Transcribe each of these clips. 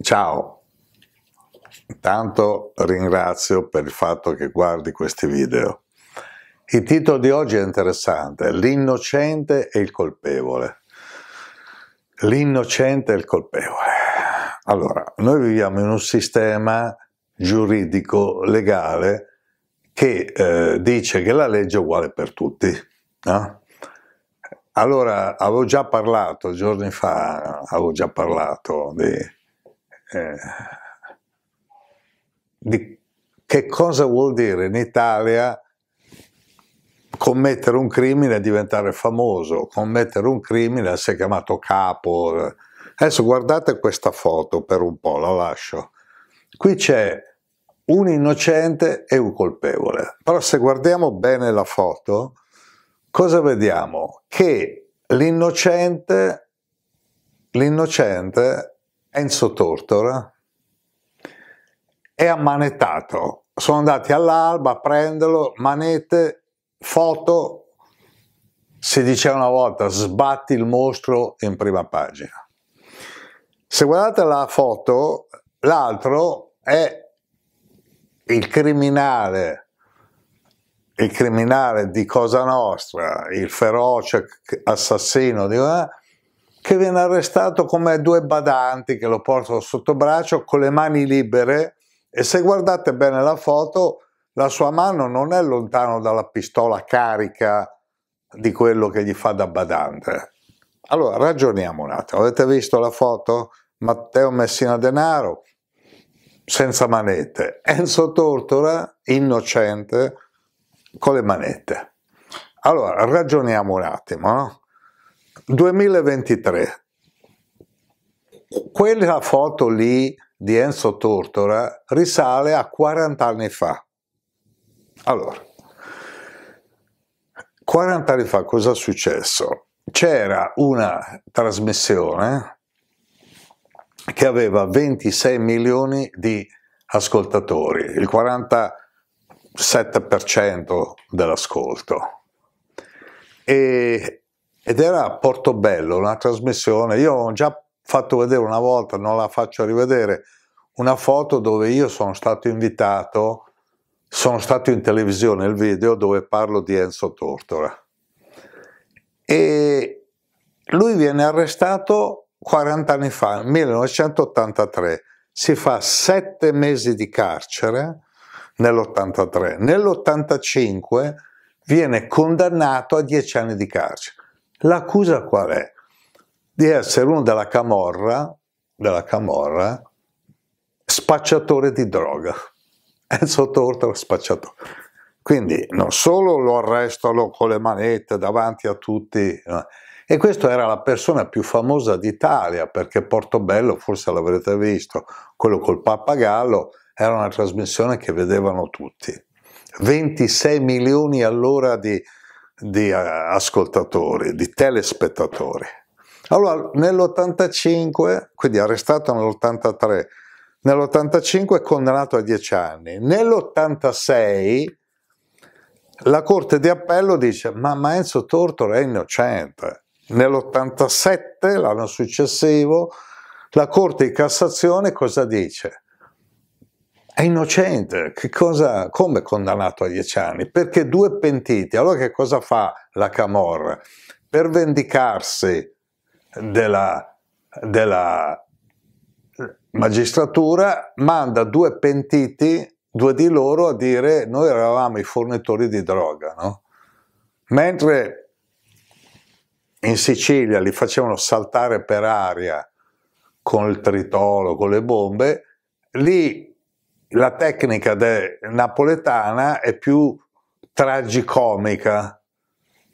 Ciao, intanto ringrazio per il fatto che guardi questi video. Il titolo di oggi è interessante, l'innocente e il colpevole. L'innocente e il colpevole. Allora, noi viviamo in un sistema giuridico legale che eh, dice che la legge è uguale per tutti. No? Allora, avevo già parlato, giorni fa, avevo già parlato di eh, di che cosa vuol dire in Italia commettere un crimine e diventare famoso, commettere un crimine essere chiamato capo. Adesso guardate questa foto per un po', la lascio. Qui c'è un innocente e un colpevole. Però se guardiamo bene la foto, cosa vediamo? Che l'innocente, l'innocente Enzo Tortora è ammanettato. Sono andati all'alba a prenderlo, manette, foto, si diceva una volta sbatti il mostro in prima pagina. Se guardate la foto, l'altro è il criminale, il criminale di Cosa Nostra, il feroce assassino di una eh, che viene arrestato come due badanti che lo portano sotto braccio con le mani libere e se guardate bene la foto la sua mano non è lontano dalla pistola carica di quello che gli fa da badante. Allora ragioniamo un attimo, avete visto la foto? Matteo Messina Denaro senza manette, Enzo Tortora innocente con le manette. Allora ragioniamo un attimo, no? 2023. Quella foto lì di Enzo Tortora risale a 40 anni fa. Allora, 40 anni fa cosa è successo? C'era una trasmissione che aveva 26 milioni di ascoltatori, il 47% dell'ascolto. E ed era a Portobello, una trasmissione, io ho già fatto vedere una volta, non la faccio rivedere, una foto dove io sono stato invitato, sono stato in televisione il video dove parlo di Enzo Tortora e lui viene arrestato 40 anni fa, 1983, si fa sette mesi di carcere nell'83, nell'85 viene condannato a dieci anni di carcere. L'accusa qual è? Di essere uno della camorra, della camorra spacciatore di droga. È sotto orto lo spacciatore. Quindi non solo lo arrestano con le manette davanti a tutti, e questa era la persona più famosa d'Italia, perché Portobello, forse l'avrete visto, quello col pappagallo, era una trasmissione che vedevano tutti. 26 milioni all'ora di di eh, ascoltatori, di telespettatori. Allora, nell'85, quindi arrestato nell'83, nell'85 è condannato a 10 anni, nell'86 la Corte di Appello dice ma, ma Enzo Tortora è innocente. Nell'87, l'anno successivo, la Corte di Cassazione cosa dice? è innocente, cosa, come condannato a dieci anni? Perché due pentiti, allora che cosa fa la Camorra? Per vendicarsi della, della magistratura manda due pentiti, due di loro a dire noi eravamo i fornitori di droga, no? Mentre in Sicilia li facevano saltare per aria con il tritolo, con le bombe, lì la tecnica napoletana è più tragicomica,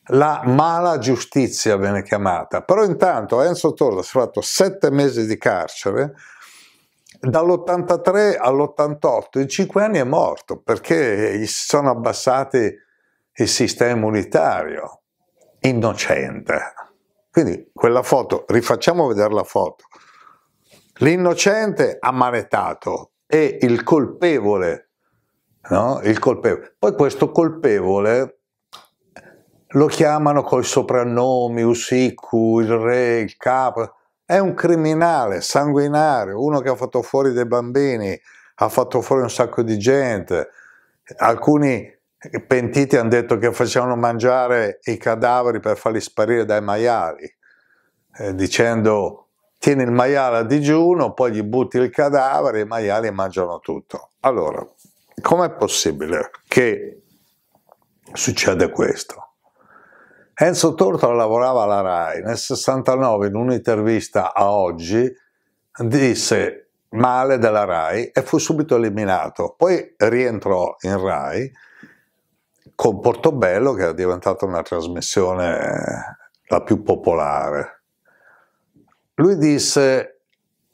la mala giustizia viene chiamata. Però intanto Enzo Torres ha fatto sette mesi di carcere, dall'83 all'88, in cinque anni è morto perché gli si sono abbassati il sistema immunitario, innocente. Quindi quella foto, rifacciamo vedere la foto. L'innocente ammanettato, e il colpevole, no? il colpevole. Poi questo colpevole lo chiamano coi soprannomi, Usiku, il re, il capo, è un criminale sanguinario, uno che ha fatto fuori dei bambini, ha fatto fuori un sacco di gente, alcuni pentiti hanno detto che facevano mangiare i cadaveri per farli sparire dai maiali, eh, dicendo tieni il maiale a digiuno, poi gli butti il cadavere, i maiali mangiano tutto. Allora, com'è possibile che succeda questo? Enzo Tortola lavorava alla RAI, nel 69 in un'intervista a Oggi disse male della RAI e fu subito eliminato, poi rientrò in RAI con Portobello che è diventata una trasmissione eh, la più popolare lui disse,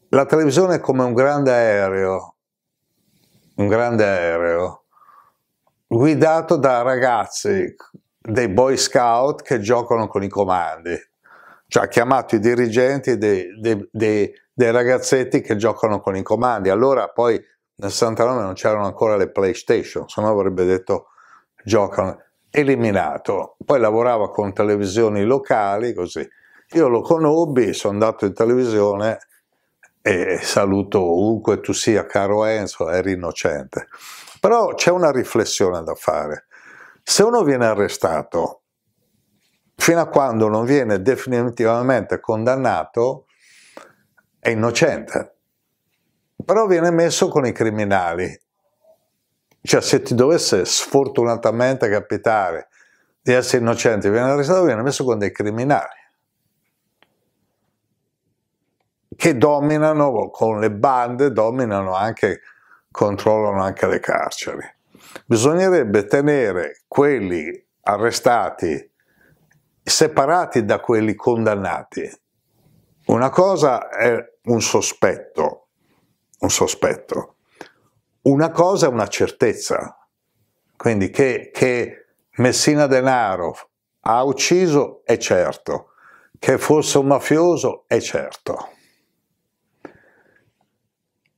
la televisione è come un grande aereo, un grande aereo, guidato da ragazzi dei Boy Scout che giocano con i comandi, cioè ha chiamato i dirigenti dei, dei, dei, dei ragazzetti che giocano con i comandi. Allora poi nel 69 non c'erano ancora le PlayStation, se no avrebbe detto giocano, eliminato. Poi lavorava con televisioni locali, così. Io lo conobbi, sono andato in televisione e saluto ovunque tu sia, caro Enzo, eri innocente. Però c'è una riflessione da fare. Se uno viene arrestato, fino a quando non viene definitivamente condannato, è innocente. Però viene messo con i criminali. Cioè se ti dovesse sfortunatamente capitare di essere innocente, viene arrestato, viene messo con dei criminali che dominano con le bande, dominano anche, controllano anche le carceri. Bisognerebbe tenere quelli arrestati separati da quelli condannati. Una cosa è un sospetto, un sospetto. Una cosa è una certezza, quindi che, che Messina Denaro ha ucciso è certo, che fosse un mafioso è certo.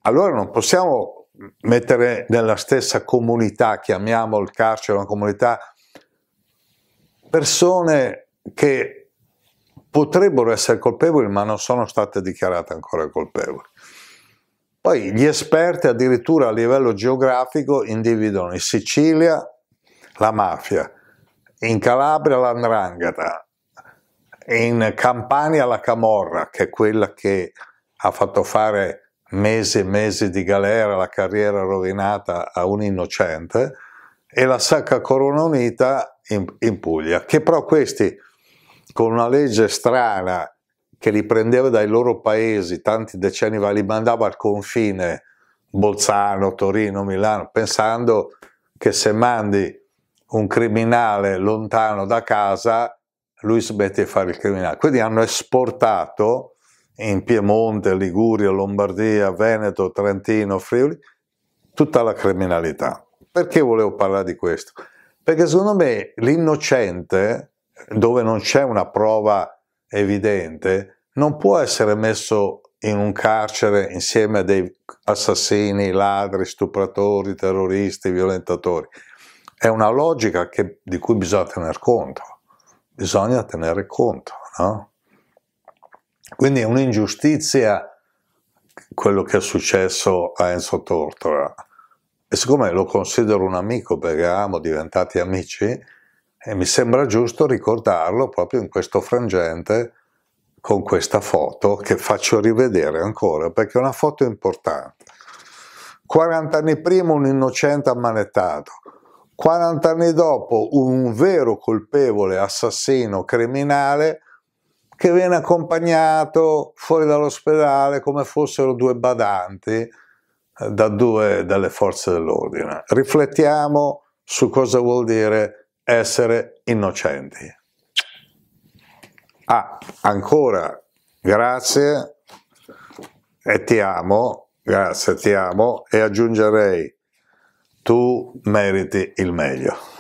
Allora non possiamo mettere nella stessa comunità, chiamiamo il carcere una comunità, persone che potrebbero essere colpevoli ma non sono state dichiarate ancora colpevoli. Poi gli esperti addirittura a livello geografico individuano in Sicilia la mafia, in Calabria l'andrangheta, in Campania la camorra, che è quella che ha fatto fare mesi e mesi di galera, la carriera rovinata a un innocente, e la Sacca Corona Unita in, in Puglia, che però questi con una legge strana che li prendeva dai loro paesi tanti decenni fa, li mandava al confine Bolzano, Torino, Milano, pensando che se mandi un criminale lontano da casa, lui smette di fare il criminale. Quindi hanno esportato in Piemonte, Liguria, Lombardia, Veneto, Trentino, Friuli, tutta la criminalità. Perché volevo parlare di questo? Perché secondo me l'innocente, dove non c'è una prova evidente, non può essere messo in un carcere insieme a dei assassini, ladri, stupratori, terroristi, violentatori. È una logica che, di cui bisogna tener conto, bisogna tenere conto, no? Quindi è un'ingiustizia quello che è successo a Enzo Tortora. E siccome lo considero un amico perché eravamo diventati amici, e mi sembra giusto ricordarlo proprio in questo frangente con questa foto che faccio rivedere ancora perché è una foto importante. 40 anni prima un innocente ammanettato, 40 anni dopo un vero colpevole assassino criminale che viene accompagnato fuori dall'ospedale come fossero due badanti eh, da due delle forze dell'ordine. Riflettiamo su cosa vuol dire essere innocenti. Ah, ancora grazie e ti amo, grazie, ti amo e aggiungerei tu meriti il meglio.